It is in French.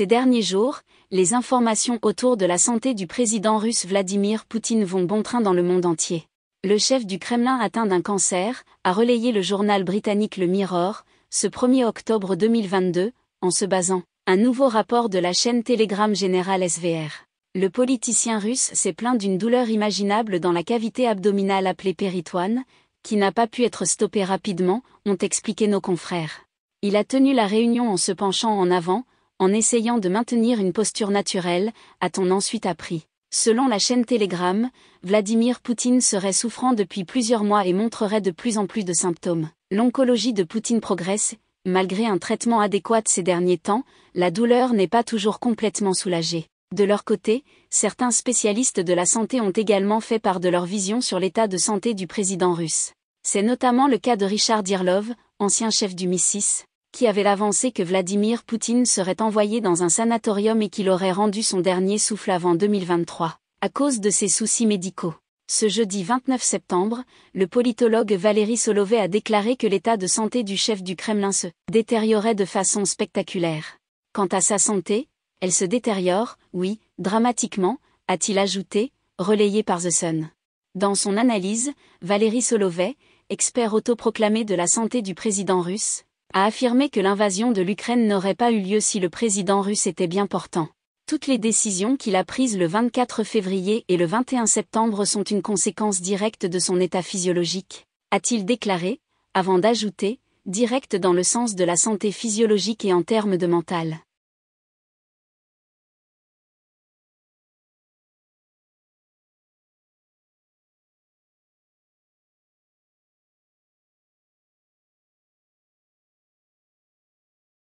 Ces derniers jours, les informations autour de la santé du président russe Vladimir Poutine vont bon train dans le monde entier. Le chef du Kremlin atteint d'un cancer, a relayé le journal britannique Le Mirror, ce 1er octobre 2022, en se basant, un nouveau rapport de la chaîne Telegram Générale SVR. Le politicien russe s'est plaint d'une douleur imaginable dans la cavité abdominale appelée péritoine, qui n'a pas pu être stoppée rapidement, ont expliqué nos confrères. Il a tenu la réunion en se penchant en avant, en essayant de maintenir une posture naturelle, a-t-on ensuite appris. Selon la chaîne Telegram, Vladimir Poutine serait souffrant depuis plusieurs mois et montrerait de plus en plus de symptômes. L'oncologie de Poutine progresse, malgré un traitement adéquat ces derniers temps, la douleur n'est pas toujours complètement soulagée. De leur côté, certains spécialistes de la santé ont également fait part de leur vision sur l'état de santé du président russe. C'est notamment le cas de Richard Dirlov, ancien chef du missis, qui avait avancé que Vladimir Poutine serait envoyé dans un sanatorium et qu'il aurait rendu son dernier souffle avant 2023, à cause de ses soucis médicaux. Ce jeudi 29 septembre, le politologue Valérie Solovey a déclaré que l'état de santé du chef du Kremlin se détériorait de façon spectaculaire. Quant à sa santé, elle se détériore, oui, dramatiquement, a-t-il ajouté, relayé par The Sun. Dans son analyse, Valérie Solovey, expert autoproclamé de la santé du président russe, a affirmé que l'invasion de l'Ukraine n'aurait pas eu lieu si le président russe était bien portant. Toutes les décisions qu'il a prises le 24 février et le 21 septembre sont une conséquence directe de son état physiologique, a-t-il déclaré, avant d'ajouter, direct dans le sens de la santé physiologique et en termes de mental.